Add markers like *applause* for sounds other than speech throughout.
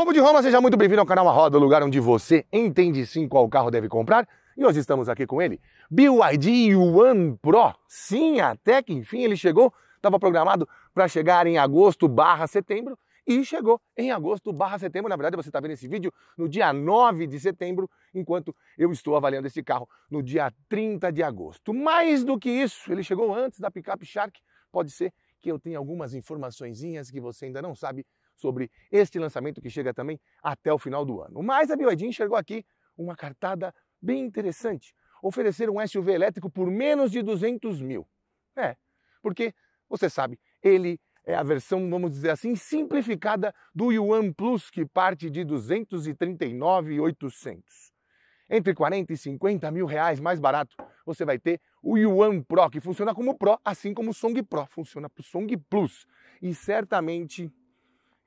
Como de Roma, seja muito bem-vindo ao canal A Roda, o lugar onde você entende sim qual carro deve comprar. E hoje estamos aqui com ele, BYD One Pro. Sim, até que enfim ele chegou. Estava programado para chegar em agosto barra setembro e chegou em agosto barra setembro. Na verdade, você está vendo esse vídeo no dia 9 de setembro, enquanto eu estou avaliando esse carro no dia 30 de agosto. Mais do que isso, ele chegou antes da picape Shark. Pode ser que eu tenha algumas informaçõeszinhas que você ainda não sabe sobre este lançamento que chega também até o final do ano. Mas a BYD enxergou aqui uma cartada bem interessante. Oferecer um SUV elétrico por menos de 200 mil. É, porque, você sabe, ele é a versão, vamos dizer assim, simplificada do Yuan Plus, que parte de 239,800. Entre 40 e 50 mil reais mais barato, você vai ter o Yuan Pro, que funciona como Pro, assim como o Song Pro, funciona para o Song Plus. E certamente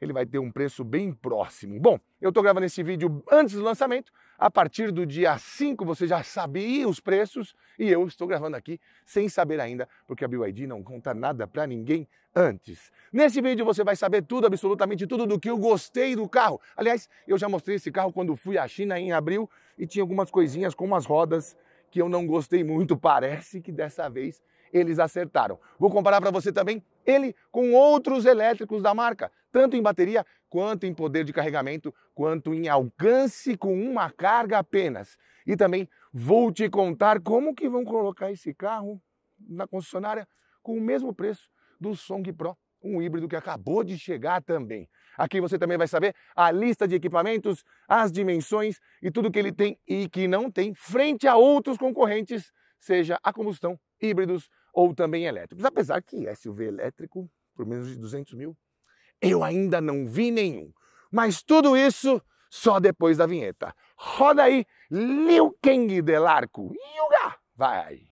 ele vai ter um preço bem próximo. Bom, eu estou gravando esse vídeo antes do lançamento. A partir do dia 5 você já sabia os preços e eu estou gravando aqui sem saber ainda, porque a BYD não conta nada para ninguém antes. Nesse vídeo você vai saber tudo, absolutamente tudo do que eu gostei do carro. Aliás, eu já mostrei esse carro quando fui à China em abril e tinha algumas coisinhas como as rodas que eu não gostei muito. Parece que dessa vez eles acertaram. Vou comparar para você também ele com outros elétricos da marca, tanto em bateria quanto em poder de carregamento, quanto em alcance com uma carga apenas. E também vou te contar como que vão colocar esse carro na concessionária com o mesmo preço do Song Pro, um híbrido que acabou de chegar também. Aqui você também vai saber a lista de equipamentos, as dimensões e tudo que ele tem e que não tem frente a outros concorrentes, seja a combustão, híbridos ou também elétricos. Apesar que SUV elétrico, por menos de 200 mil, eu ainda não vi nenhum. Mas tudo isso só depois da vinheta. Roda aí, Liu Kang Delarco. Yuga! Vai!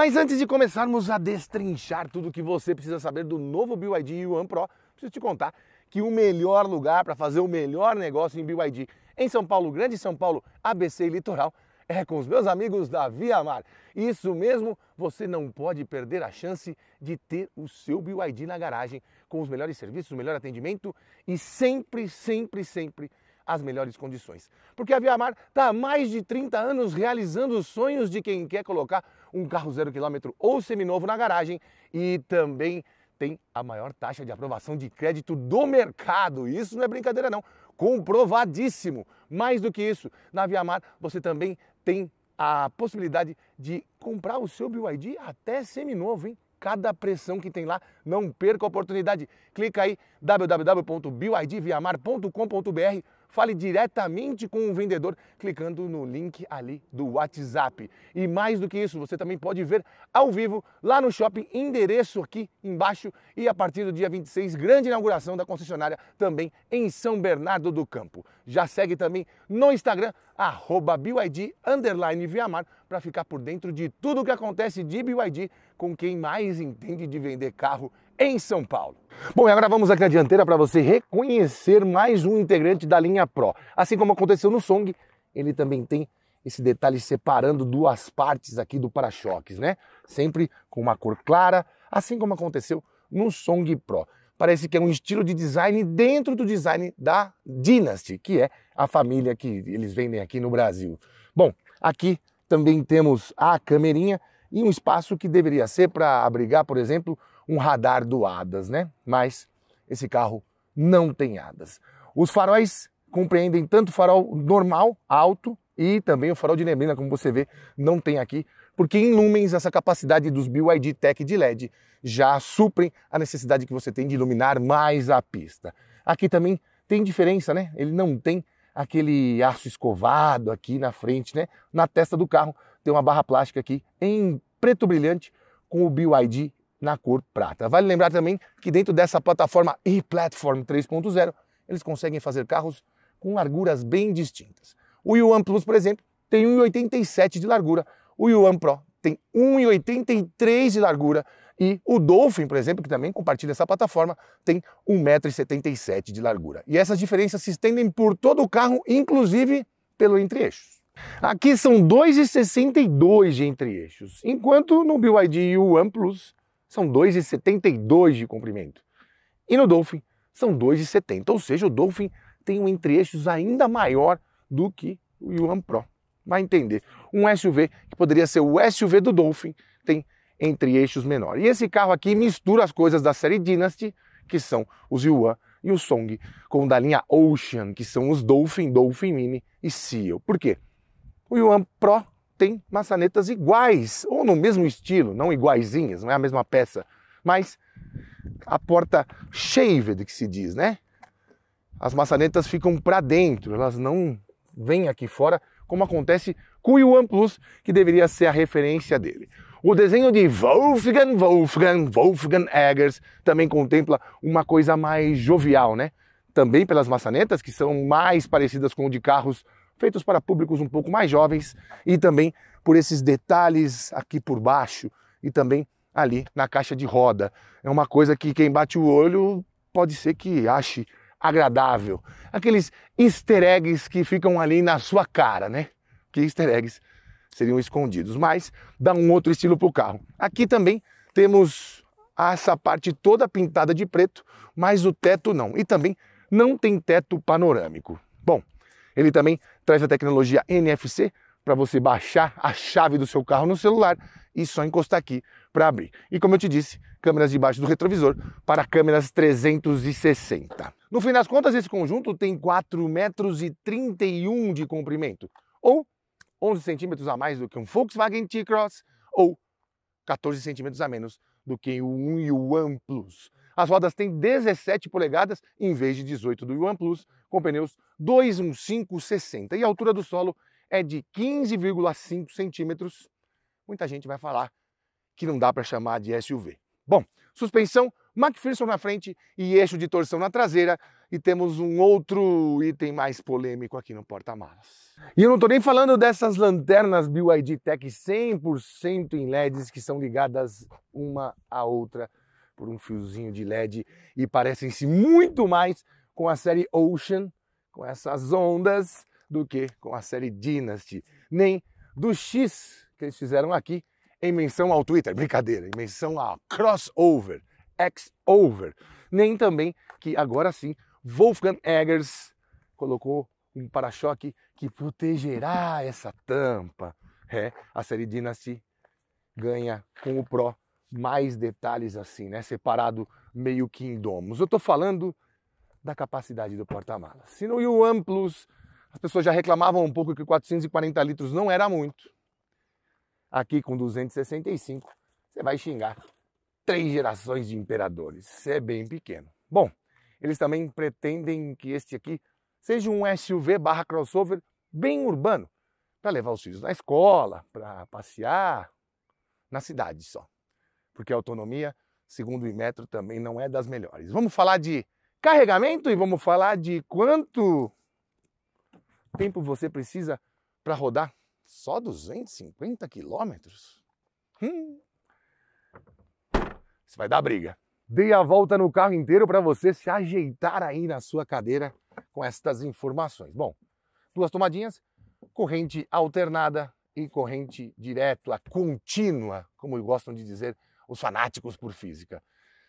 Mas antes de começarmos a destrinchar tudo o que você precisa saber do novo BYD One Pro, preciso te contar que o melhor lugar para fazer o melhor negócio em BYD em São Paulo, Grande São Paulo, ABC e Litoral, é com os meus amigos da Via Mar. Isso mesmo, você não pode perder a chance de ter o seu BYD na garagem com os melhores serviços, o melhor atendimento e sempre, sempre, sempre as melhores condições. Porque a Via Mar está há mais de 30 anos realizando os sonhos de quem quer colocar um carro zero quilômetro ou seminovo na garagem e também tem a maior taxa de aprovação de crédito do mercado. Isso não é brincadeira não, comprovadíssimo. Mais do que isso, na Viamar você também tem a possibilidade de comprar o seu BYD até seminovo, hein? Cada pressão que tem lá, não perca a oportunidade. Clica aí www.byidviamar.com.br Fale diretamente com o vendedor clicando no link ali do WhatsApp. E mais do que isso, você também pode ver ao vivo lá no shopping, endereço aqui embaixo. E a partir do dia 26, grande inauguração da concessionária também em São Bernardo do Campo. Já segue também no Instagram, arroba BYD, underline Viamar, para ficar por dentro de tudo o que acontece de BYD com quem mais entende de vender carro em São Paulo. Bom, e agora vamos aqui na dianteira para você reconhecer mais um integrante da linha Pro. Assim como aconteceu no Song, ele também tem esse detalhe separando duas partes aqui do para-choques, né? Sempre com uma cor clara, assim como aconteceu no Song Pro. Parece que é um estilo de design dentro do design da Dynasty, que é a família que eles vendem aqui no Brasil. Bom, aqui também temos a camerinha e um espaço que deveria ser para abrigar, por exemplo, um radar do ADAS, né? Mas esse carro não tem ADAS. Os faróis compreendem tanto o farol normal, alto, e também o farol de neblina, como você vê, não tem aqui, porque em lumens essa capacidade dos BYD Tech de LED já suprem a necessidade que você tem de iluminar mais a pista. Aqui também tem diferença, né? Ele não tem aquele aço escovado aqui na frente, né? Na testa do carro tem uma barra plástica aqui em preto brilhante com o BYD na cor prata. Vale lembrar também que dentro dessa plataforma e-Platform 3.0, eles conseguem fazer carros com larguras bem distintas. O Yuan Plus, por exemplo, tem 1,87 de largura, o Yuan Pro tem 1,83 de largura e o Dolphin, por exemplo, que também compartilha essa plataforma, tem 1,77m de largura. E essas diferenças se estendem por todo o carro, inclusive pelo entre-eixos. Aqui são 2,62 de entre-eixos, enquanto no BYD Yuan Plus são 2,72 de comprimento. E no Dolphin são 2,70, ou seja, o Dolphin tem um entre-eixos ainda maior do que o Yuan Pro. Vai entender. Um SUV que poderia ser o SUV do Dolphin tem entre-eixos menor. E esse carro aqui mistura as coisas da série Dynasty, que são os Yuan e o Song, com o da linha Ocean, que são os Dolphin, Dolphin Mini e Seal. Por quê? O Yuan Pro tem maçanetas iguais, ou no mesmo estilo, não iguaizinhas, não é a mesma peça, mas a porta shaved, que se diz, né? As maçanetas ficam para dentro, elas não vêm aqui fora, como acontece com o OnePlus, que deveria ser a referência dele. O desenho de Wolfgang Wolfgang Wolfgang Eggers também contempla uma coisa mais jovial, né? Também pelas maçanetas, que são mais parecidas com o de carros feitos para públicos um pouco mais jovens e também por esses detalhes aqui por baixo e também ali na caixa de roda. É uma coisa que quem bate o olho pode ser que ache agradável. Aqueles easter eggs que ficam ali na sua cara, né? Que easter eggs seriam escondidos, mas dá um outro estilo para o carro. Aqui também temos essa parte toda pintada de preto, mas o teto não. E também não tem teto panorâmico. Bom, ele também traz a tecnologia NFC para você baixar a chave do seu carro no celular e só encostar aqui para abrir. E como eu te disse, câmeras debaixo do retrovisor para câmeras 360. No fim das contas, esse conjunto tem 4 metros e 31 de comprimento, ou 11 centímetros a mais do que um Volkswagen T-Cross, ou 14 centímetros a menos do que o 1 Plus. As rodas têm 17 polegadas em vez de 18 do Plus com pneus 21560 e a altura do solo é de 15,5 centímetros. Muita gente vai falar que não dá para chamar de SUV. Bom, suspensão McPherson na frente e eixo de torção na traseira. E temos um outro item mais polêmico aqui no porta-malas. E eu não estou nem falando dessas lanternas BYD Tech 100% em LEDs que são ligadas uma à outra por um fiozinho de LED e parecem-se muito mais com a série Ocean, com essas ondas, do que com a série Dynasty, nem do X que eles fizeram aqui em menção ao Twitter, brincadeira, em menção a crossover, X-over, nem também que agora sim Wolfgang Eggers colocou um para-choque que protegerá essa tampa. É, a série Dynasty ganha com o Pro mais detalhes assim, né? Separado meio que em domos. Eu estou falando da capacidade do porta-malas. Se no Yuan Plus as pessoas já reclamavam um pouco que 440 litros não era muito, aqui com 265 você vai xingar três gerações de imperadores. Isso é bem pequeno. Bom, eles também pretendem que este aqui seja um SUV barra crossover bem urbano, para levar os filhos na escola, para passear, na cidade só. Porque a autonomia, segundo o Imetro, também não é das melhores. Vamos falar de carregamento e vamos falar de quanto tempo você precisa para rodar só 250 quilômetros. Hum. Isso vai dar briga. Dei a volta no carro inteiro para você se ajeitar aí na sua cadeira com estas informações. Bom, duas tomadinhas, corrente alternada e corrente direta, contínua, como gostam de dizer os fanáticos por física.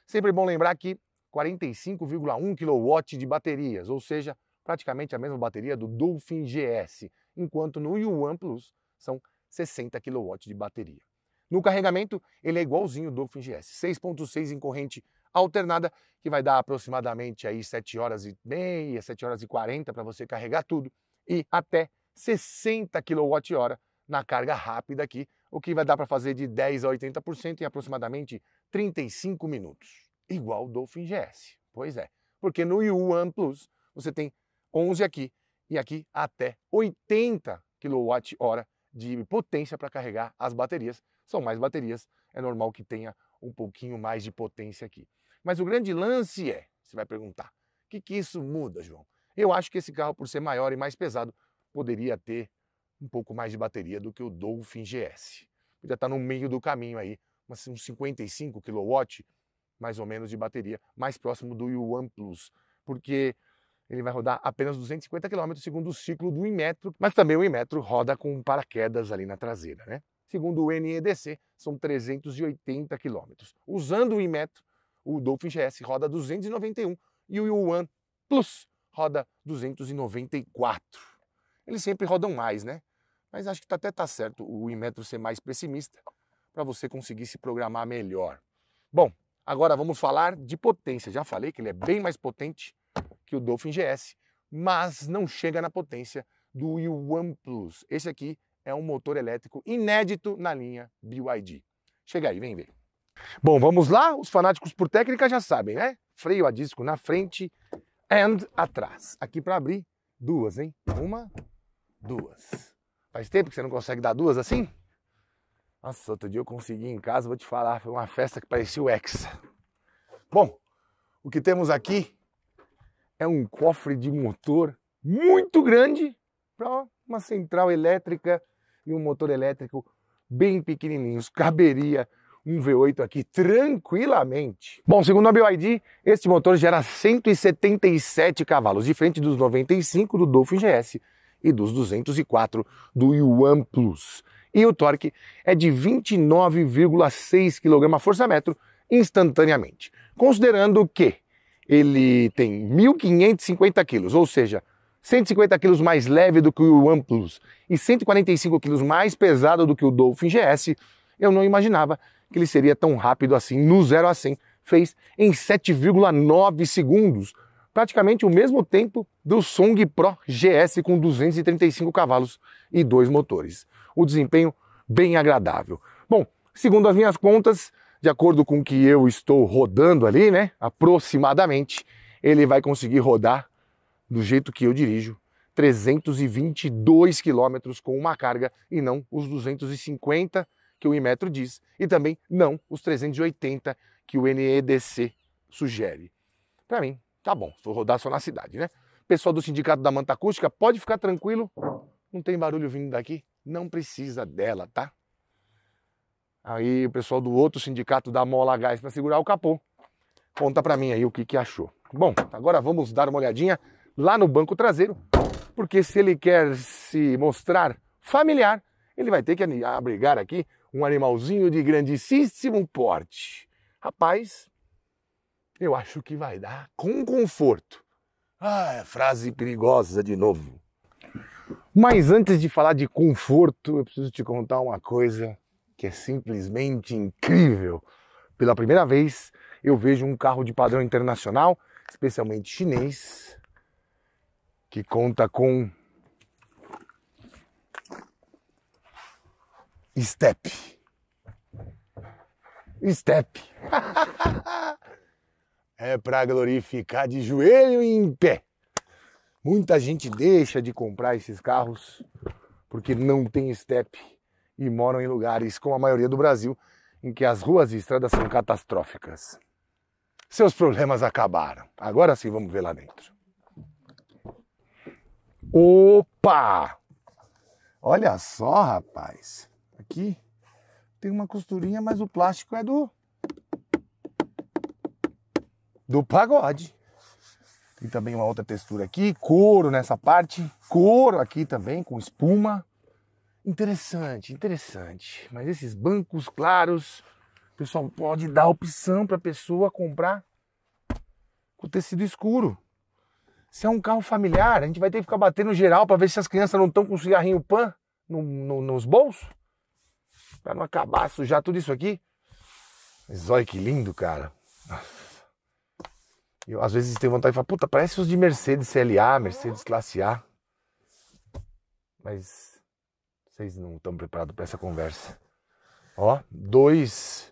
Sempre bom lembrar que 45,1 kW de baterias, ou seja, praticamente a mesma bateria do Dolphin GS, enquanto no Yuan Plus são 60 kW de bateria. No carregamento, ele é igualzinho ao Dolphin GS, 6.6 em corrente alternada, que vai dar aproximadamente aí 7 horas e meia, 7 horas e 40 para você carregar tudo, e até 60 kWh na carga rápida aqui, o que vai dar para fazer de 10 a 80% em aproximadamente 35 minutos igual o Dolphin GS. Pois é, porque no U1 Plus você tem 11 aqui e aqui até 80 kWh de potência para carregar as baterias. São mais baterias, é normal que tenha um pouquinho mais de potência aqui. Mas o grande lance é, você vai perguntar, o que, que isso muda, João? Eu acho que esse carro, por ser maior e mais pesado, poderia ter um pouco mais de bateria do que o Dolphin GS. Podia estar tá no meio do caminho aí, mas uns 55 kW mais ou menos de bateria, mais próximo do Yuan Plus, porque ele vai rodar apenas 250 km segundo o ciclo do Inmetro, mas também o Inmetro roda com paraquedas ali na traseira, né? Segundo o NEDC, são 380 km. Usando o Inmetro, o Dolphin GS roda 291 e o Yuan Plus roda 294. Eles sempre rodam mais, né? Mas acho que até tá certo o Inmetro ser mais pessimista para você conseguir se programar melhor. Bom, Agora vamos falar de potência. Já falei que ele é bem mais potente que o Dolphin GS, mas não chega na potência do Yuan Plus. Esse aqui é um motor elétrico inédito na linha BYD. Chega aí, vem ver. Bom, vamos lá? Os fanáticos por técnica já sabem, né? Freio a disco na frente e atrás. Aqui para abrir, duas, hein? Uma, duas. Faz tempo que você não consegue dar duas assim? Nossa, outro dia eu consegui em casa, vou te falar, foi uma festa que parecia o Hexa. Bom, o que temos aqui é um cofre de motor muito grande para uma central elétrica e um motor elétrico bem pequenininhos. Caberia um V8 aqui tranquilamente. Bom, segundo a BYD, este motor gera 177 cavalos, diferente dos 95 do Dolphin GS e dos 204 do Yuan Plus e o torque é de 29,6 kgfm instantaneamente. Considerando que ele tem 1.550 kg, ou seja, 150 kg mais leve do que o OnePlus e 145 kg mais pesado do que o Dolphin GS, eu não imaginava que ele seria tão rápido assim no 0 a 100, fez em 7,9 segundos, praticamente o mesmo tempo do Song Pro GS com 235 cavalos e dois motores o desempenho bem agradável. Bom, segundo as minhas contas, de acordo com o que eu estou rodando ali, né, aproximadamente, ele vai conseguir rodar do jeito que eu dirijo, 322 km com uma carga e não os 250 que o e-metro diz e também não os 380 que o NEDC sugere. Para mim, tá bom, vou rodar só na cidade, né? Pessoal do Sindicato da Manta Acústica, pode ficar tranquilo, não tem barulho vindo daqui não precisa dela, tá? Aí o pessoal do outro sindicato dá mola a gás para segurar o capô. Conta para mim aí o que, que achou. Bom, agora vamos dar uma olhadinha lá no banco traseiro, porque se ele quer se mostrar familiar, ele vai ter que abrigar aqui um animalzinho de grandíssimo porte. Rapaz, eu acho que vai dar com conforto. Ah, é frase perigosa de novo. Mas antes de falar de conforto, eu preciso te contar uma coisa que é simplesmente incrível. Pela primeira vez, eu vejo um carro de padrão internacional, especialmente chinês, que conta com step. Step. *laughs* é para glorificar de joelho e em pé. Muita gente deixa de comprar esses carros porque não tem estepe e moram em lugares, como a maioria do Brasil, em que as ruas e estradas são catastróficas. Seus problemas acabaram. Agora sim, vamos ver lá dentro. Opa! Olha só, rapaz. Aqui tem uma costurinha, mas o plástico é do do pagode. Tem também uma outra textura aqui, couro nessa parte, couro aqui também com espuma. Interessante, interessante. Mas esses bancos claros, o pessoal pode dar opção para a pessoa comprar com tecido escuro. Se é um carro familiar, a gente vai ter que ficar batendo geral para ver se as crianças não estão com cigarrinho pan no, no, nos bolsos. Para não acabar sujar tudo isso aqui. Mas olha que lindo, cara. Eu, às vezes tenho vontade de falar, puta, parece os de Mercedes CLA, Mercedes Classe A. Mas vocês não estão preparados para essa conversa. Ó, dois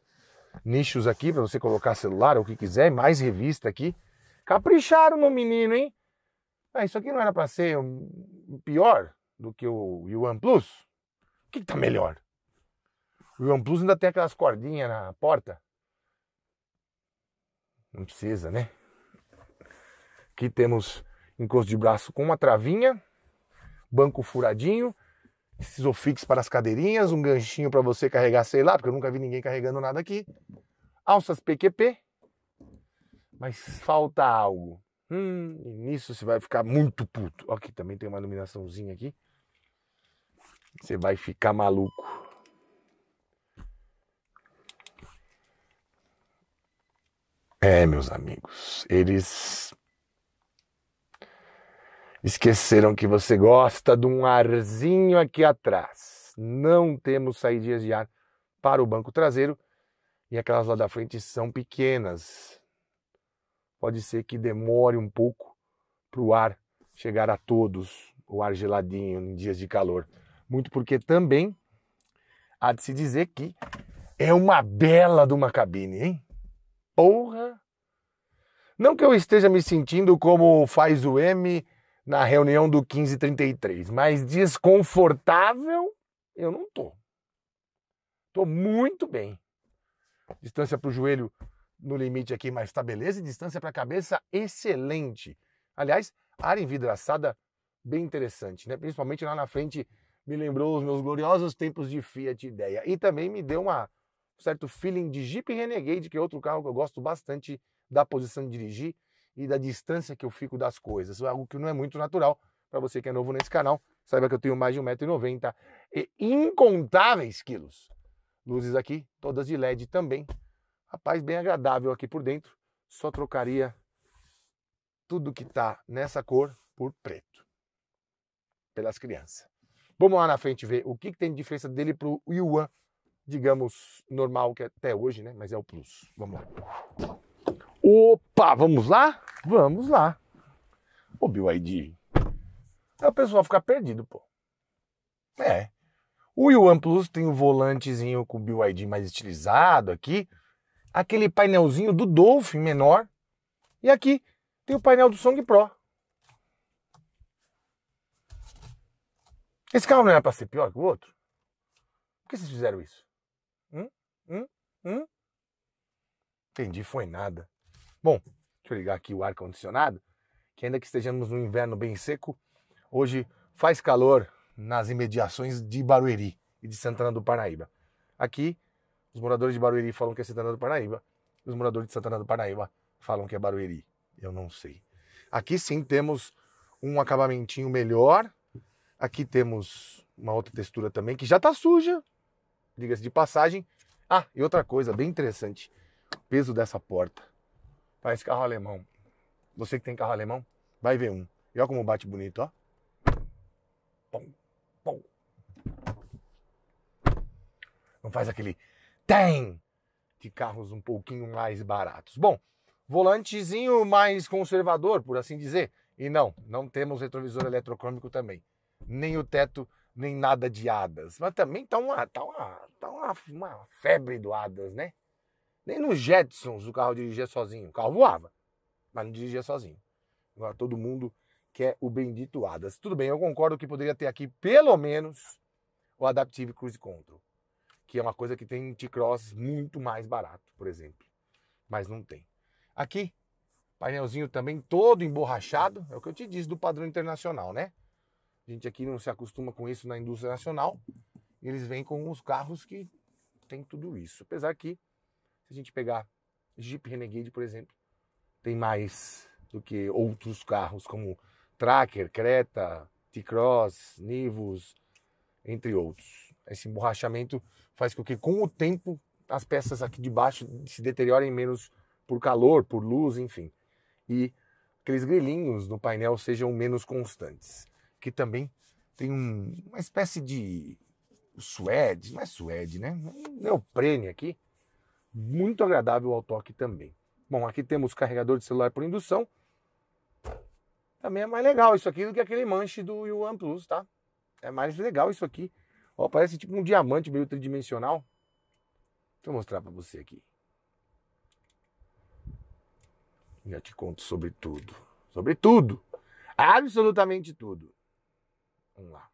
nichos aqui para você colocar celular ou o que quiser, mais revista aqui. Capricharam no menino, hein? Ah, isso aqui não era para ser pior do que o Yuan Plus? O que, que tá melhor? O Yuan Plus ainda tem aquelas cordinhas na porta. Não precisa, né? Aqui temos encosto de braço com uma travinha, banco furadinho, sisofix para as cadeirinhas, um ganchinho para você carregar, sei lá, porque eu nunca vi ninguém carregando nada aqui. Alças PQP, mas falta algo. Hum, e nisso você vai ficar muito puto. Aqui também tem uma iluminaçãozinha aqui. Você vai ficar maluco. É, meus amigos, eles Esqueceram que você gosta de um arzinho aqui atrás. Não temos saídas de ar para o banco traseiro e aquelas lá da frente são pequenas. Pode ser que demore um pouco para o ar chegar a todos, o ar geladinho em dias de calor. Muito porque também há de se dizer que é uma bela de uma cabine, hein? Porra! Não que eu esteja me sentindo como faz o M na reunião do 1533, mas desconfortável eu não tô. Tô muito bem. Distância para o joelho no limite aqui, mas tá beleza. E distância para a cabeça, excelente. Aliás, área envidraçada bem interessante, né? Principalmente lá na frente me lembrou os meus gloriosos tempos de Fiat Ideia. E também me deu uma, um certo feeling de Jeep Renegade, que é outro carro que eu gosto bastante da posição de dirigir e da distância que eu fico das coisas. É algo que não é muito natural. Para você que é novo nesse canal, saiba que eu tenho mais de 1,90m e incontáveis quilos. Luzes aqui, todas de LED também. Rapaz, bem agradável aqui por dentro. Só trocaria tudo que tá nessa cor por preto. Pelas crianças. Vamos lá na frente ver o que, que tem de diferença dele pro Yuan, digamos, normal, que é até hoje, né? Mas é o Plus. Vamos lá. Opa, vamos lá? Vamos lá. O Bill ID. É o pessoal ficar perdido, pô. É. O Yuan Plus tem o um volantezinho com o Bill ID mais estilizado aqui. Aquele painelzinho do Dolphin menor. E aqui tem o painel do Song Pro. Esse carro não era é para ser pior que o outro? Por que vocês fizeram isso? Hum? Hum? Hum? Entendi, foi nada. Bom, deixa eu ligar aqui o ar-condicionado, que ainda que estejamos no inverno bem seco, hoje faz calor nas imediações de Barueri e de Santana do Paraíba. Aqui, os moradores de Barueri falam que é Santana do Paraíba, e os moradores de Santana do Paraíba falam que é Barueri. Eu não sei. Aqui sim temos um acabamentinho melhor. Aqui temos uma outra textura também que já está suja, diga-se de passagem. Ah, e outra coisa bem interessante, o peso dessa porta. Parece carro alemão. Você que tem carro alemão, vai ver um. E olha como bate bonito, ó. Pom, pom. Não faz aquele tem de carros um pouquinho mais baratos. Bom, volantezinho mais conservador, por assim dizer. E não, não temos retrovisor eletrocrômico também. Nem o teto, nem nada de hadas. Mas também tá uma, tá uma, tá uma, uma febre do hadas, né? Nem nos Jetsons o carro dirigia sozinho. O carro voava, mas não dirigia sozinho. Agora todo mundo quer o bendito Adas. Tudo bem, eu concordo que poderia ter aqui pelo menos o Adaptive Cruise Control, que é uma coisa que tem em T-Cross muito mais barato, por exemplo. Mas não tem. Aqui, painelzinho também todo emborrachado, é o que eu te disse do padrão internacional, né? A gente aqui não se acostuma com isso na indústria nacional. Eles vêm com os carros que tem tudo isso. Apesar que se a gente pegar Jeep Renegade, por exemplo, tem mais do que outros carros como Tracker, Creta, T-Cross, Nivus, entre outros. Esse emborrachamento faz com que com o tempo as peças aqui de baixo se deteriorem menos por calor, por luz, enfim. E aqueles grilinhos no painel sejam menos constantes, que também tem um, uma espécie de suede, não é suede, né? Um neoprene aqui, muito agradável ao toque também. Bom, aqui temos carregador de celular por indução. Também é mais legal isso aqui do que aquele manche do OnePlus, Plus, tá? É mais legal isso aqui. Ó, parece tipo um diamante meio tridimensional. Deixa eu mostrar para você aqui. Já te conto sobre tudo. Sobre tudo. Absolutamente tudo. Vamos lá.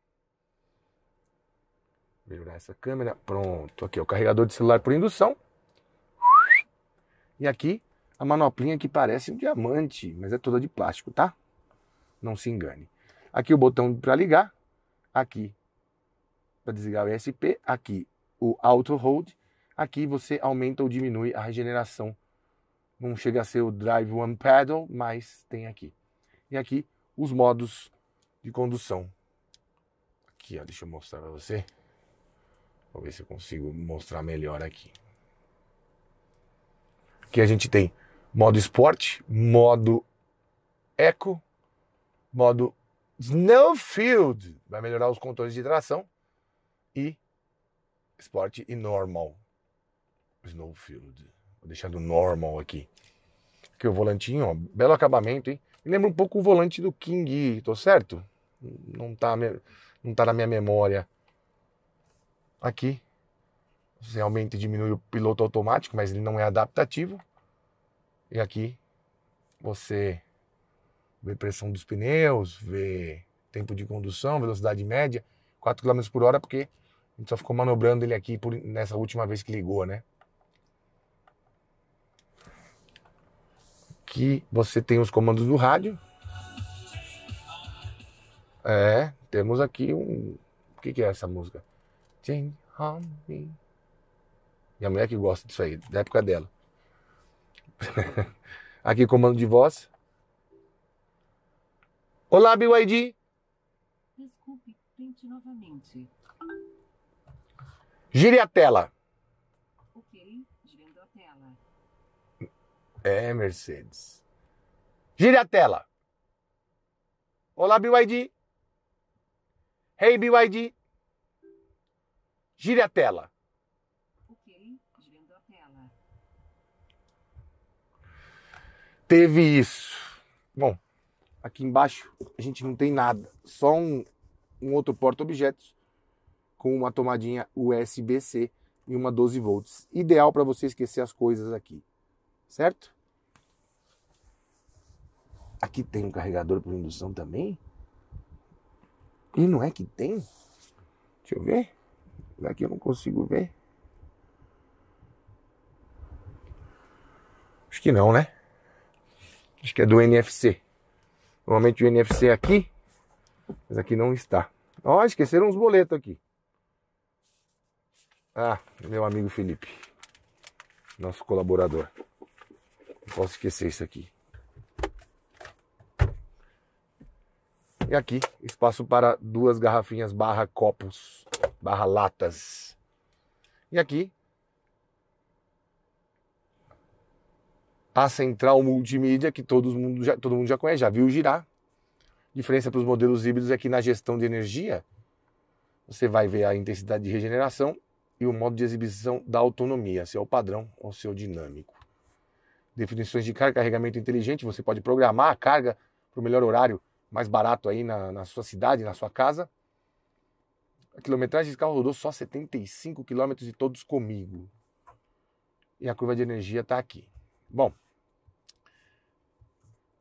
Melhorar essa câmera. Pronto. Aqui, é o carregador de celular por indução. E aqui a manoplinha que parece um diamante, mas é toda de plástico, tá? Não se engane. Aqui o botão para ligar, aqui para desligar o ESP, aqui o Auto Hold, aqui você aumenta ou diminui a regeneração. Não chega a ser o Drive One Pedal, mas tem aqui. E aqui os modos de condução. Aqui, ó, deixa eu mostrar para você. Vou ver se eu consigo mostrar melhor aqui que a gente tem modo esporte, modo eco, modo snowfield, vai melhorar os controles de tração, e esporte e normal. Snowfield. Vou deixar do normal aqui. Aqui o volantinho, ó, belo acabamento, hein? lembra um pouco o volante do King, tô certo? Não tá, não tá na minha memória. Aqui, realmente diminui o piloto automático, mas ele não é adaptativo. E aqui você vê pressão dos pneus, vê tempo de condução, velocidade média, 4 km por hora, porque a gente só ficou manobrando ele aqui por, nessa última vez que ligou, né? Aqui você tem os comandos do rádio. É, temos aqui um. O que, que é essa música? Jane Home. Minha mulher que gosta disso aí, da época dela. *laughs* Aqui, comando de voz. Olá, BYD. Desculpe, tente novamente. Gire a tela. Ok, girando a tela. É, Mercedes. Gire a tela. Olá, BYD. Hey, BYD. Gire a tela. teve isso. Bom, aqui embaixo a gente não tem nada, só um, um outro porta-objetos com uma tomadinha USB-C e uma 12 volts. Ideal para você esquecer as coisas aqui, certo? Aqui tem um carregador por indução também. E não é que tem? Deixa eu ver. Daqui eu não consigo ver. Acho que não, né? Acho que é do NFC. Normalmente o NFC é aqui, mas aqui não está. Ó, oh, esqueceram os boletos aqui. Ah, meu amigo Felipe, nosso colaborador. Não posso esquecer isso aqui. E aqui, espaço para duas garrafinhas barra copos, barra latas. E aqui, a central multimídia, que todo mundo já, todo mundo já conhece, já viu girar. A diferença para os modelos híbridos é que na gestão de energia, você vai ver a intensidade de regeneração e o modo de exibição da autonomia, se é o padrão ou se é o dinâmico. Definições de carga, carregamento inteligente, você pode programar a carga para o melhor horário, mais barato aí na, na sua cidade, na sua casa. A quilometragem desse carro rodou só 75 km e todos comigo. E a curva de energia está aqui. Bom,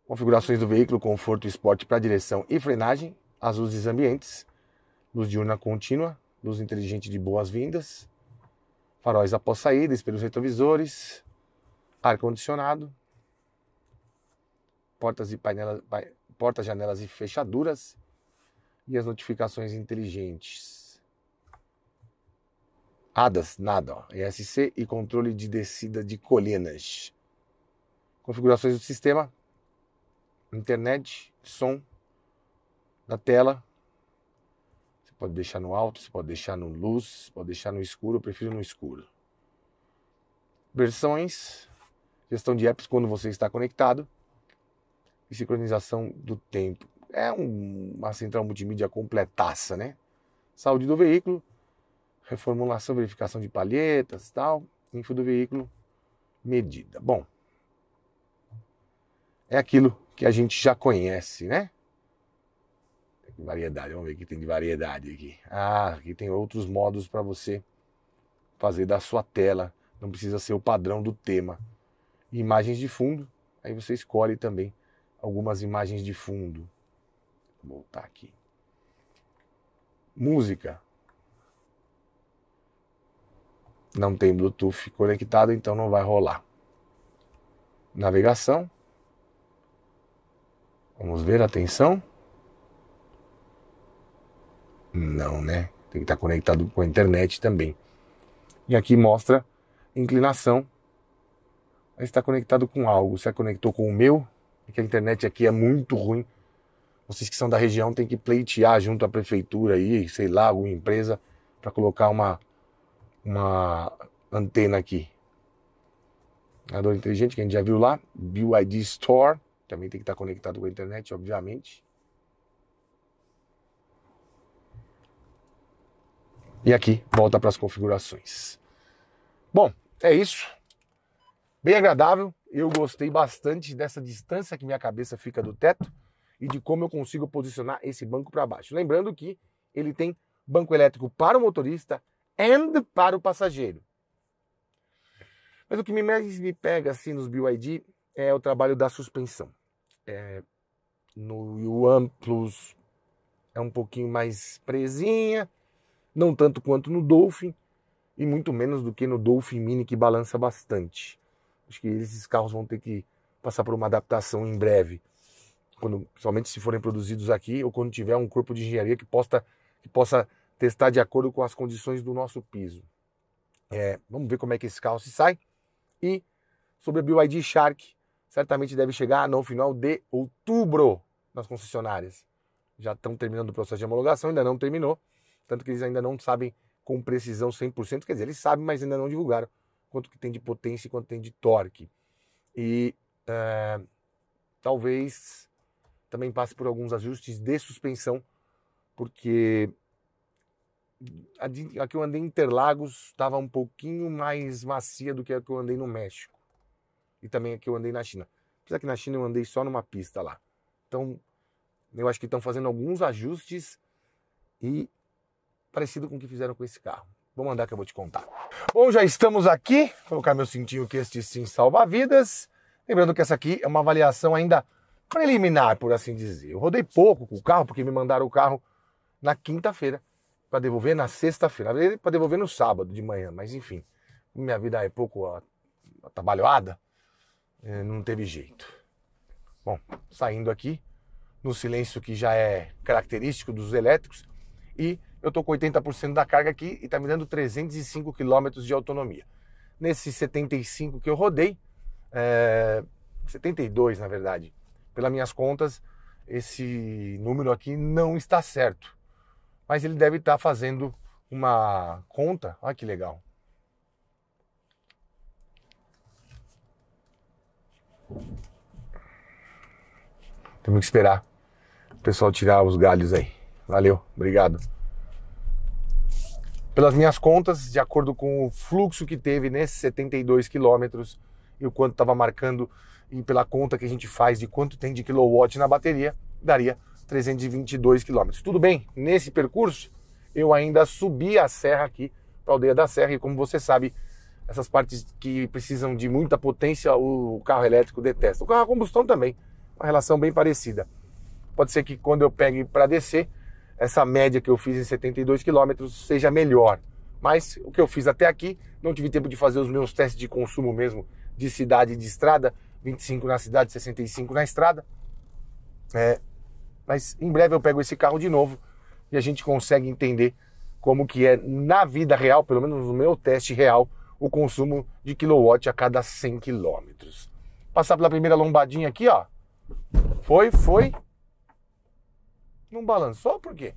configurações do veículo, conforto e esporte para direção e frenagem, as luzes ambientes, luz diurna contínua, luz inteligente de boas-vindas, faróis após saída, espelhos retrovisores, ar-condicionado, portas e panelas, portas, janelas e fechaduras e as notificações inteligentes. ADAS, nada, ó, ESC e controle de descida de colinas. Configurações do sistema, internet, som da tela. Você pode deixar no alto, você pode deixar no luz, pode deixar no escuro, eu prefiro no escuro. Versões, gestão de apps quando você está conectado e sincronização do tempo. É um, uma central multimídia completaça, né? Saúde do veículo, reformulação, verificação de palhetas, tal, info do veículo, medida. Bom, é aquilo que a gente já conhece, né? Variedade, vamos ver o que tem de variedade aqui. Ah, aqui tem outros modos para você fazer da sua tela. Não precisa ser o padrão do tema. Imagens de fundo, aí você escolhe também algumas imagens de fundo. Vou voltar aqui. Música. Não tem Bluetooth conectado, então não vai rolar. Navegação. Vamos ver, atenção. Não, né? Tem que estar conectado com a internet também. E aqui mostra inclinação. Está conectado com algo. Você conectou com o meu, porque é a internet aqui é muito ruim. Vocês que são da região têm que pleitear junto à prefeitura aí, sei lá, alguma empresa, para colocar uma, uma antena aqui. Adoro inteligente, que a gente já viu lá. BYD Store. Também tem que estar conectado com a internet, obviamente. E aqui volta para as configurações. Bom, é isso. Bem agradável. Eu gostei bastante dessa distância que minha cabeça fica do teto e de como eu consigo posicionar esse banco para baixo. Lembrando que ele tem banco elétrico para o motorista e para o passageiro. Mas o que mais me pega assim nos BYD é o trabalho da suspensão é, no Yuan Plus é um pouquinho mais presinha, não tanto quanto no Dolphin e muito menos do que no Dolphin Mini que balança bastante. Acho que esses carros vão ter que passar por uma adaptação em breve, quando, somente se forem produzidos aqui ou quando tiver um corpo de engenharia que, posta, que possa testar de acordo com as condições do nosso piso. É, vamos ver como é que esse carro se sai. E sobre a BYD Shark, certamente deve chegar no final de outubro nas concessionárias. Já estão terminando o processo de homologação, ainda não terminou, tanto que eles ainda não sabem com precisão 100%, quer dizer, eles sabem, mas ainda não divulgaram quanto que tem de potência e quanto tem de torque. E é, talvez também passe por alguns ajustes de suspensão, porque aqui eu andei em Interlagos, estava um pouquinho mais macia do que a que eu andei no México e também que eu andei na China. Apesar que na China eu andei só numa pista lá. Então, eu acho que estão fazendo alguns ajustes e parecido com o que fizeram com esse carro. Vou mandar que eu vou te contar. Bom, já estamos aqui. Vou colocar meu cintinho que este sim salva vidas. Lembrando que essa aqui é uma avaliação ainda preliminar, por assim dizer. Eu rodei pouco com o carro, porque me mandaram o carro na quinta-feira para devolver na sexta-feira. para devolver no sábado de manhã, mas enfim. Minha vida é pouco atabalhoada é, não teve jeito. Bom, saindo aqui, no silêncio que já é característico dos elétricos, e eu estou com 80% da carga aqui e está me dando 305 km de autonomia. Nesses 75 que eu rodei, é, 72 na verdade, pelas minhas contas, esse número aqui não está certo. Mas ele deve estar tá fazendo uma conta, olha que legal, Temos que esperar o pessoal tirar os galhos aí. Valeu, obrigado. Pelas minhas contas, de acordo com o fluxo que teve nesses 72 quilômetros e o quanto estava marcando, e pela conta que a gente faz de quanto tem de quilowatt na bateria, daria 322 quilômetros. Tudo bem, nesse percurso eu ainda subi a serra aqui para a aldeia da serra e como você sabe, essas partes que precisam de muita potência o carro elétrico detesta. O carro a combustão também, uma relação bem parecida. Pode ser que quando eu pegue para descer, essa média que eu fiz em 72 km seja melhor. Mas o que eu fiz até aqui, não tive tempo de fazer os meus testes de consumo mesmo de cidade e de estrada, 25 na cidade, 65 na estrada. É, mas em breve eu pego esse carro de novo e a gente consegue entender como que é na vida real, pelo menos no meu teste real, o consumo de quilowatt a cada 100 quilômetros. Passar pela primeira lombadinha aqui, ó. Foi, foi. Não balançou por quê?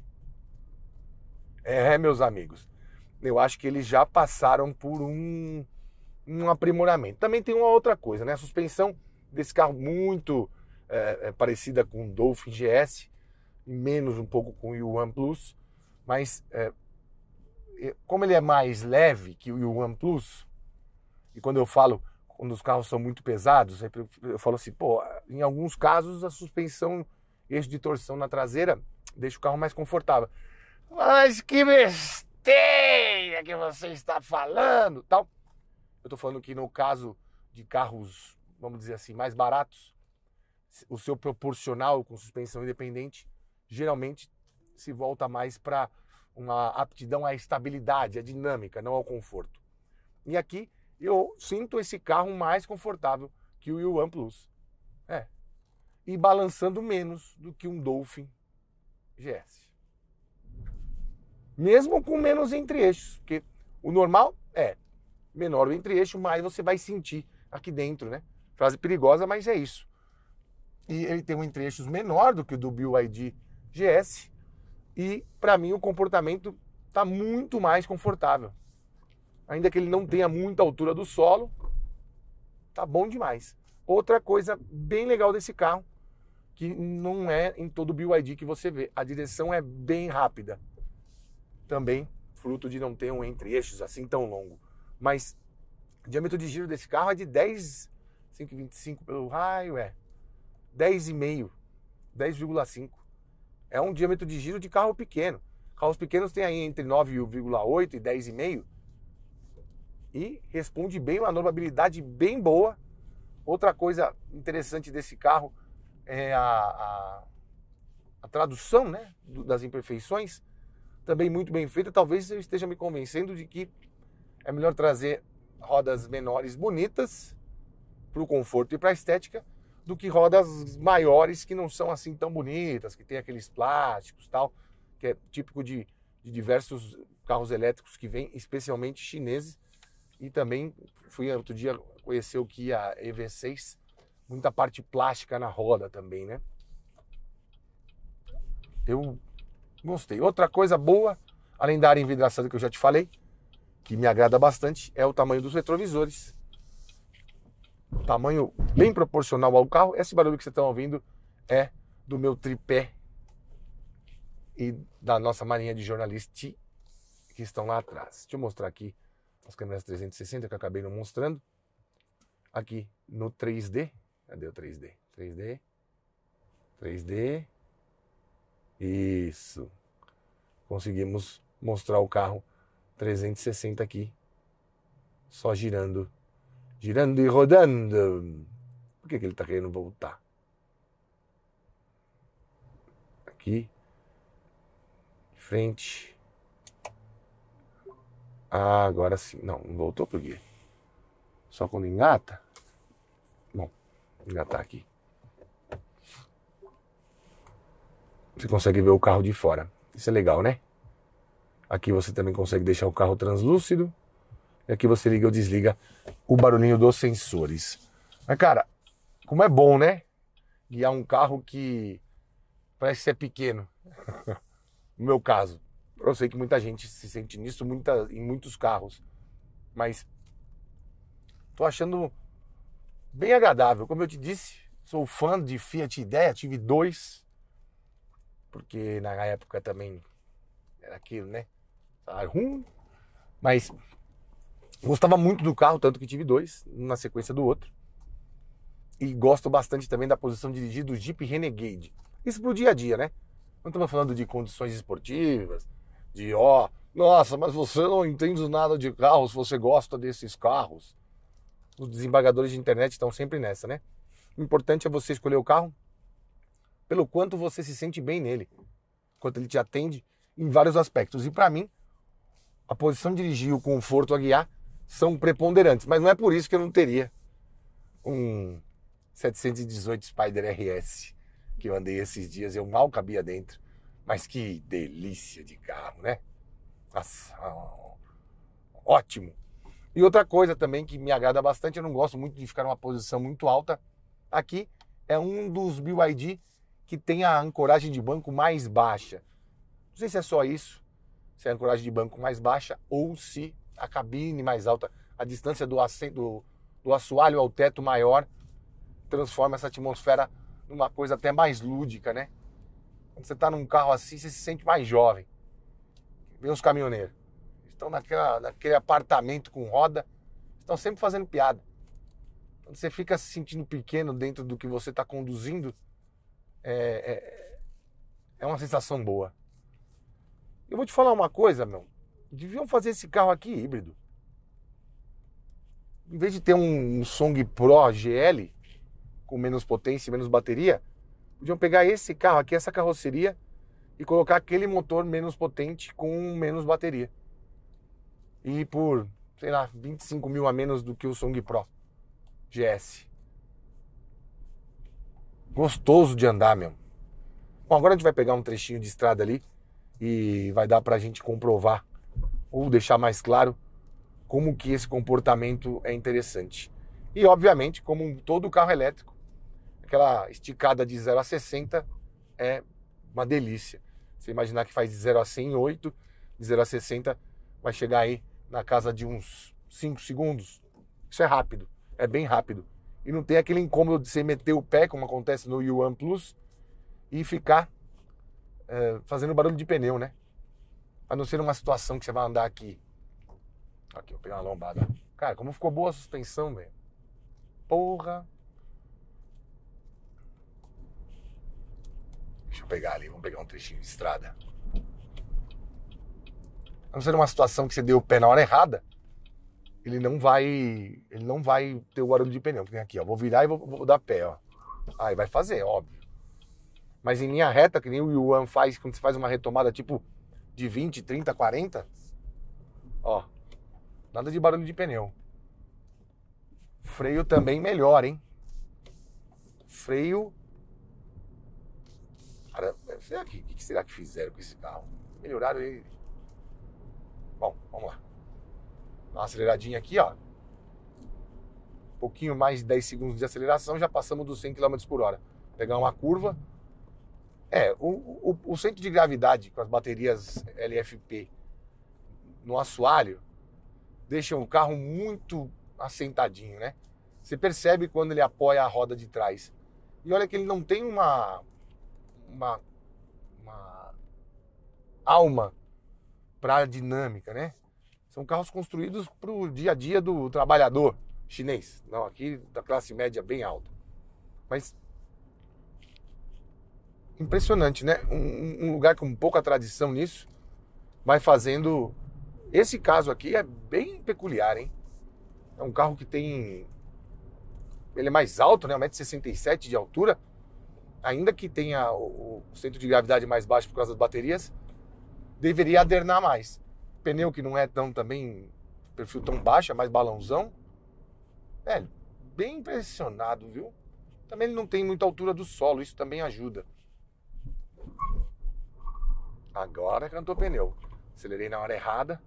É, é, meus amigos. Eu acho que eles já passaram por um, um aprimoramento. Também tem uma outra coisa, né? A suspensão desse carro muito é, é parecida com o Dolphin GS, menos um pouco com o Yuan Plus, mas é, é, como ele é mais leve que o Yuan Plus, e quando eu falo quando os carros são muito pesados, eu falo assim, pô, em alguns casos, a suspensão, eixo de torção na traseira, deixa o carro mais confortável. Mas que besteira que você está falando, tal. Eu estou falando que no caso de carros, vamos dizer assim, mais baratos, o seu proporcional com suspensão independente geralmente se volta mais para uma aptidão à estabilidade, à dinâmica, não ao conforto. E aqui eu sinto esse carro mais confortável que o Yuan Plus. É. E balançando menos do que um Dolphin GS. Mesmo com menos entre-eixos, porque o normal é menor o entre-eixo, mais você vai sentir aqui dentro, né? Frase perigosa, mas é isso. E ele tem um entre-eixos menor do que o do BYD GS e para mim o comportamento está muito mais confortável. Ainda que ele não tenha muita altura do solo, tá bom demais. Outra coisa bem legal desse carro, que não é em todo o BYD que você vê, a direção é bem rápida. Também fruto de não ter um entre-eixos assim tão longo. Mas o diâmetro de giro desse carro é de 10,525 pelo raio, é 10,5, 10,5. É um diâmetro de giro de carro pequeno. Carros pequenos têm aí entre 9,8 e 10,5 e responde bem, uma normabilidade bem boa Outra coisa interessante desse carro é a, a, a tradução né, do, das imperfeições, também muito bem feita. Talvez eu esteja me convencendo de que é melhor trazer rodas menores bonitas para o conforto e para a estética do que rodas maiores que não são assim tão bonitas, que tem aqueles plásticos tal, que é típico de, de diversos carros elétricos que vêm, especialmente chineses. E também fui outro dia conhecer o que a EV6, muita parte plástica na roda também, né? Eu gostei. Outra coisa boa, além da área envidraçada que eu já te falei, que me agrada bastante, é o tamanho dos retrovisores. Tamanho bem proporcional ao carro. Esse barulho que vocês estão ouvindo é do meu tripé e da nossa marinha de jornalistas que estão lá atrás. Deixa eu mostrar aqui as câmeras 360 que eu acabei não mostrando aqui no 3D. Cadê o 3D? 3D. 3D. Isso. Conseguimos mostrar o carro 360 aqui. Só girando. Girando e rodando. Por que, que ele está querendo voltar? Aqui. Frente. Ah, agora sim. Não, não voltou por quê? Só quando engata. Bom, engatar aqui. Você consegue ver o carro de fora. Isso é legal, né? Aqui você também consegue deixar o carro translúcido. E aqui você liga ou desliga o barulhinho dos sensores. Mas, cara, como é bom, né? Guiar um carro que parece ser pequeno. *laughs* no meu caso. Eu sei que muita gente se sente nisso muita, em muitos carros. Mas Tô achando bem agradável. Como eu te disse, sou fã de Fiat Ideia, tive dois, porque na época também era aquilo, né? Salário ruim, mas gostava muito do carro, tanto que tive dois, um na sequência do outro. E gosto bastante também da posição dirigida do Jeep Renegade. Isso pro dia a dia, né? Não estamos falando de condições esportivas, de ó, oh, nossa, mas você não entende nada de carros, você gosta desses carros os desembargadores de internet estão sempre nessa, né? O importante é você escolher o carro pelo quanto você se sente bem nele, quanto ele te atende em vários aspectos. E para mim, a posição de dirigir e o conforto a guiar são preponderantes, mas não é por isso que eu não teria um 718 Spider RS que eu andei esses dias, eu mal cabia dentro. Mas que delícia de carro, né? Nossa, ótimo. E outra coisa também que me agrada bastante, eu não gosto muito de ficar numa posição muito alta. Aqui é um dos BYD que tem a ancoragem de banco mais baixa. Não sei se é só isso, se é a ancoragem de banco mais baixa ou se a cabine mais alta, a distância do, assento, do, do assoalho ao teto maior, transforma essa atmosfera numa coisa até mais lúdica, né? Quando você está num carro assim, você se sente mais jovem. Vê os caminhoneiros estão naquela, naquele apartamento com roda, estão sempre fazendo piada. Quando você fica se sentindo pequeno dentro do que você está conduzindo, é, é, é uma sensação boa. Eu vou te falar uma coisa, meu. Deviam fazer esse carro aqui híbrido. Em vez de ter um, um Song Pro GL com menos potência e menos bateria, podiam pegar esse carro aqui, essa carroceria, e colocar aquele motor menos potente com menos bateria e por, sei lá, 25 mil a menos do que o Song Pro GS. Gostoso de andar, meu. Bom, agora a gente vai pegar um trechinho de estrada ali e vai dar pra gente comprovar ou deixar mais claro como que esse comportamento é interessante. E obviamente, como todo carro elétrico, aquela esticada de 0 a 60 é uma delícia. Você imaginar que faz de 0 a 100 em 8, de 0 a 60 vai chegar aí na casa de uns 5 segundos, isso é rápido, é bem rápido. E não tem aquele incômodo de você meter o pé, como acontece no Yuan Plus, e ficar é, fazendo barulho de pneu, né? A não ser uma situação que você vai andar aqui. Aqui, eu peguei uma lombada. Cara, como ficou boa a suspensão, velho. Porra. Deixa eu pegar ali, vamos pegar um trechinho de estrada a não ser uma situação que você deu o pé na hora errada, ele não vai ele não vai ter o barulho de pneu. Tem aqui, ó, vou virar e vou, vou dar pé, ó. Aí vai fazer, óbvio. Mas em linha reta, que nem o Yuan faz quando você faz uma retomada tipo de 20, 30, 40, ó, nada de barulho de pneu. Freio também melhor, hein? Freio. Cara, será é, é que, que será que fizeram com esse carro? Melhoraram ele Bom, vamos lá. Dá uma aceleradinha aqui, ó. Um pouquinho mais de 10 segundos de aceleração, já passamos dos 100 km por hora. Pegar uma curva. É, o, o, o centro de gravidade com as baterias LFP no assoalho deixa o carro muito assentadinho, né? Você percebe quando ele apoia a roda de trás. E olha que ele não tem uma, uma, uma alma para a dinâmica, né? São carros construídos para o dia a dia do trabalhador chinês, não aqui da classe média bem alta. Mas impressionante, né? Um, um, lugar com pouca tradição nisso vai fazendo. Esse caso aqui é bem peculiar, hein? É um carro que tem. Ele é mais alto, né? 1,67m de altura. Ainda que tenha o, o centro de gravidade mais baixo por causa das baterias, deveria adernar mais. Pneu que não é tão também perfil tão baixo, é mais balãozão. Velho, bem impressionado, viu? Também ele não tem muita altura do solo, isso também ajuda. Agora cantou pneu. Acelerei na hora errada.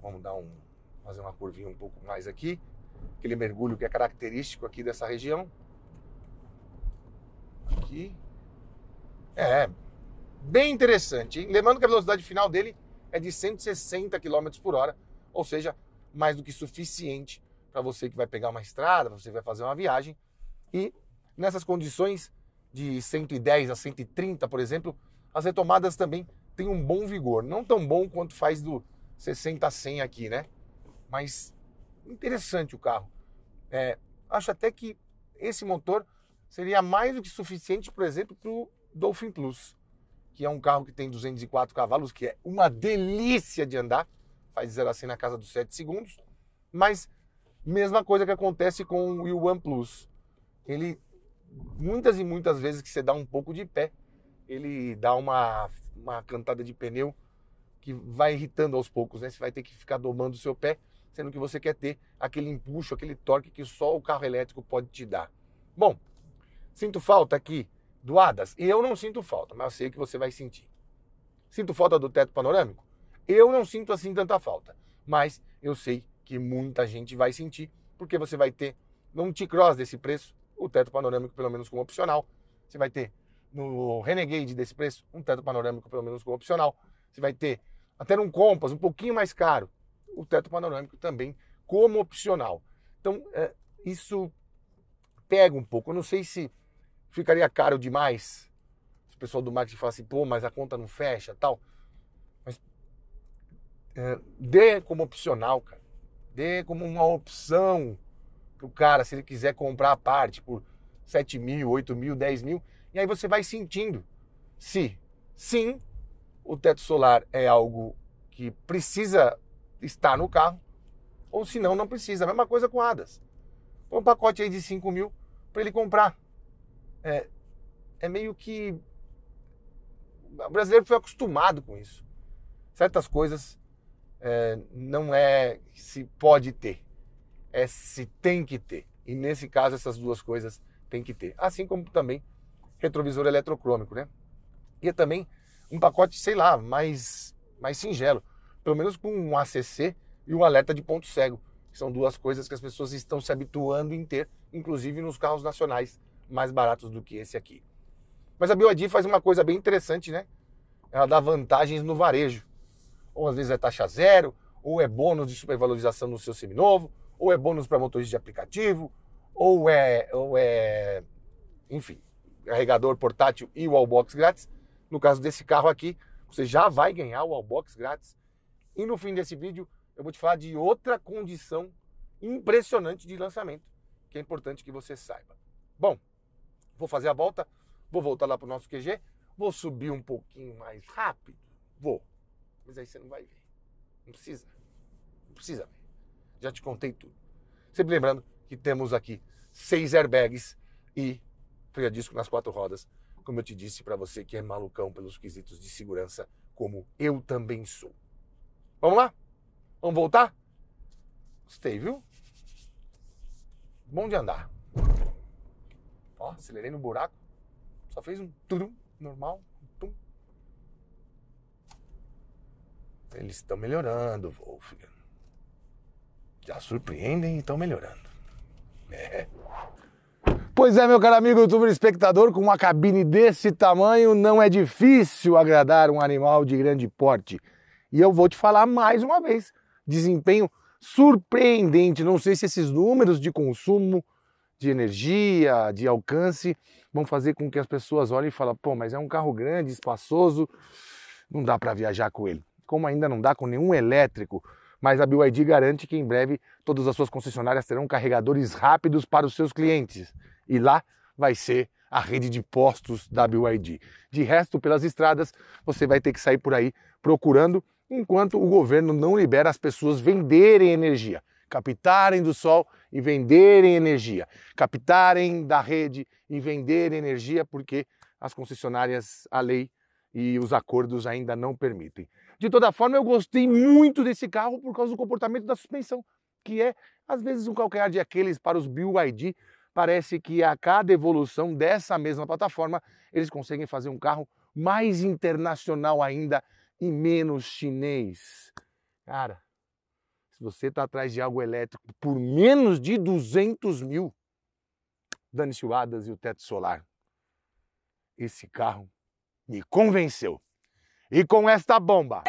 Vamos dar um fazer uma curvinha um pouco mais aqui. Aquele mergulho que é característico aqui dessa região. Aqui. É, bem interessante. Hein? Lembrando que a velocidade final dele é de 160 km por hora, ou seja, mais do que suficiente para você que vai pegar uma estrada, você que vai fazer uma viagem. E nessas condições de 110 a 130, por exemplo, as retomadas também têm um bom vigor. Não tão bom quanto faz do 60 a 100 aqui, né? Mas interessante o carro. É, acho até que esse motor seria mais do que suficiente, por exemplo, para o Dolphin Plus que é um carro que tem 204 cavalos, que é uma delícia de andar, faz dizer assim na casa dos 7 segundos, mas mesma coisa que acontece com o One Plus. Ele muitas e muitas vezes que você dá um pouco de pé, ele dá uma uma cantada de pneu que vai irritando aos poucos, né? Você vai ter que ficar domando o seu pé, sendo que você quer ter aquele empuxo, aquele torque que só o carro elétrico pode te dar. Bom, sinto falta aqui do E eu não sinto falta, mas eu sei que você vai sentir. Sinto falta do teto panorâmico? Eu não sinto assim tanta falta, mas eu sei que muita gente vai sentir, porque você vai ter num T-Cross desse preço, o teto panorâmico pelo menos como opcional. Você vai ter no Renegade desse preço, um teto panorâmico pelo menos como opcional. Você vai ter até num Compass, um pouquinho mais caro, o teto panorâmico também como opcional. Então, é, isso pega um pouco. Eu não sei se ficaria caro demais. O pessoal do marketing falasse, assim, pô, mas a conta não fecha tal. Mas é, dê como opcional, cara. Dê como uma opção pro cara, se ele quiser comprar a parte por 7 mil, 8 mil, 10 mil. E aí você vai sentindo se, sim, o teto solar é algo que precisa estar no carro, ou se não, não precisa. A mesma coisa com ADAS. Põe um pacote aí de 5 mil para ele comprar é, é meio que. O brasileiro foi acostumado com isso. Certas coisas é, não é se pode ter, é se tem que ter. E nesse caso, essas duas coisas tem que ter. Assim como também retrovisor eletrocrômico, né? E é também um pacote, sei lá, mais, mais singelo. Pelo menos com um ACC e um alerta de ponto cego. Que são duas coisas que as pessoas estão se habituando em ter, inclusive nos carros nacionais mais baratos do que esse aqui. Mas a BioID faz uma coisa bem interessante, né? Ela dá vantagens no varejo. Ou às vezes é taxa zero, ou é bônus de supervalorização no seu seminovo, ou é bônus para motorista de aplicativo, ou é, ou é, enfim, carregador portátil e wallbox grátis. No caso desse carro aqui, você já vai ganhar o wallbox grátis. E no fim desse vídeo, eu vou te falar de outra condição impressionante de lançamento, que é importante que você saiba. Bom, vou fazer a volta, vou voltar lá pro nosso QG, vou subir um pouquinho mais rápido, vou. Mas aí você não vai ver. Não precisa. Não precisa ver. Já te contei tudo. Sempre lembrando que temos aqui seis airbags e freio a disco nas quatro rodas, como eu te disse para você que é malucão pelos quesitos de segurança, como eu também sou. Vamos lá? Vamos voltar? Gostei, viu? Bom de andar. Ó, acelerei no buraco. Só fez um tudo normal. Tum. Eles estão melhorando, Wolfgang. Já surpreendem e estão melhorando. É. Pois é, meu caro amigo youtuber espectador, com uma cabine desse tamanho não é difícil agradar um animal de grande porte. E eu vou te falar mais uma vez, desempenho surpreendente. Não sei se esses números de consumo de energia, de alcance, vão fazer com que as pessoas olhem e falem: pô, mas é um carro grande, espaçoso, não dá para viajar com ele. Como ainda não dá com nenhum elétrico, mas a BYD garante que em breve todas as suas concessionárias terão carregadores rápidos para os seus clientes. E lá vai ser a rede de postos da BYD. De resto, pelas estradas, você vai ter que sair por aí procurando enquanto o governo não libera as pessoas venderem energia, captarem do sol e venderem energia, captarem da rede e venderem energia, porque as concessionárias, a lei e os acordos ainda não permitem. De toda forma, eu gostei muito desse carro por causa do comportamento da suspensão, que é, às vezes, um calcanhar de aqueles para os BYD. Parece que a cada evolução dessa mesma plataforma, eles conseguem fazer um carro mais internacional ainda e menos chinês. Cara, você está atrás de algo elétrico por menos de 200 mil, Dani se e o teto solar. Esse carro me convenceu. E com esta bomba.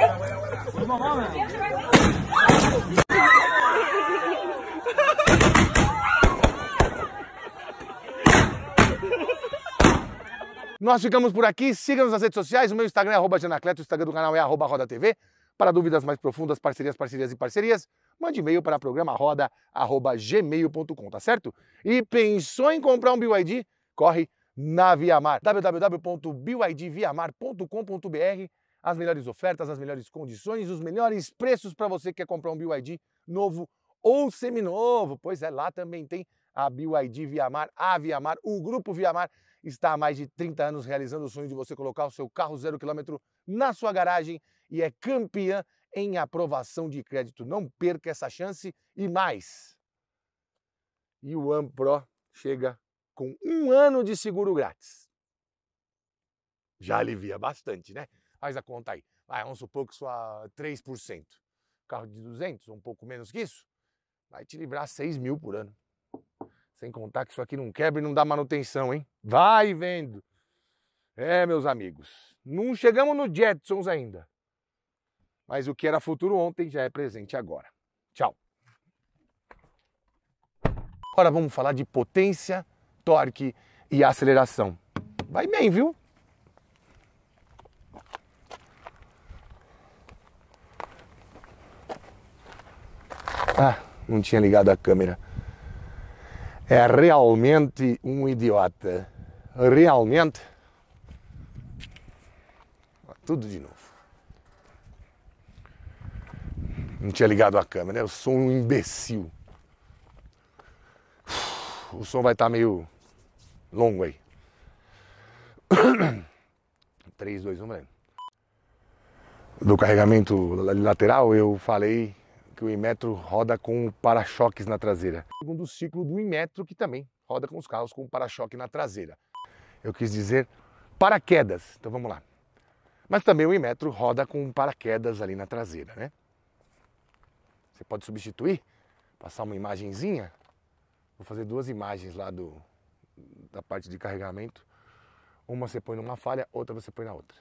Nós ficamos por aqui. Siga-nos nas redes sociais. O meu Instagram é arroba Janacleto, o Instagram do canal é arroba Roda TV. Para dúvidas mais profundas, parcerias, parcerias e parcerias, mande e-mail para programaroda.gmail.com, tá certo? E pensou em comprar um BYD? Corre na Viamar, www.bydviamar.com.br as melhores ofertas, as melhores condições, os melhores preços para você que quer comprar um BYD novo ou seminovo. Pois é, lá também tem a BYD Viamar, a Viamar, o Grupo Viamar está há mais de 30 anos realizando o sonho de você colocar o seu carro zero quilômetro na sua garagem e é campeã em aprovação de crédito. Não perca essa chance e mais. E o AmPro chega com um ano de seguro grátis. Já alivia bastante, né? Faz a conta aí. Vai, vamos supor que sua 3%. Carro de 200, um pouco menos que isso, vai te livrar 6 mil por ano. Sem contar que isso aqui não quebra e não dá manutenção, hein? Vai vendo! É, meus amigos, não chegamos no Jetsons ainda. Mas o que era futuro ontem já é presente agora. Tchau. Agora vamos falar de potência, torque e aceleração. Vai bem, viu? Ah, não tinha ligado a câmera. É realmente um idiota. Realmente. Tudo de novo. Não tinha ligado a câmera, né? Eu sou um imbecil. O som vai estar tá meio longo aí. 3, 2, 1, vai. Do carregamento lateral, eu falei que o Inmetro roda com para-choques na traseira. Segundo ciclo do Inmetro, que também roda com os carros com para-choque na traseira. Eu quis dizer paraquedas, então vamos lá. Mas também o Inmetro roda com paraquedas ali na traseira, né? Você pode substituir, passar uma imagenzinha. Vou fazer duas imagens lá do, da parte de carregamento. Uma você põe numa falha, outra você põe na outra.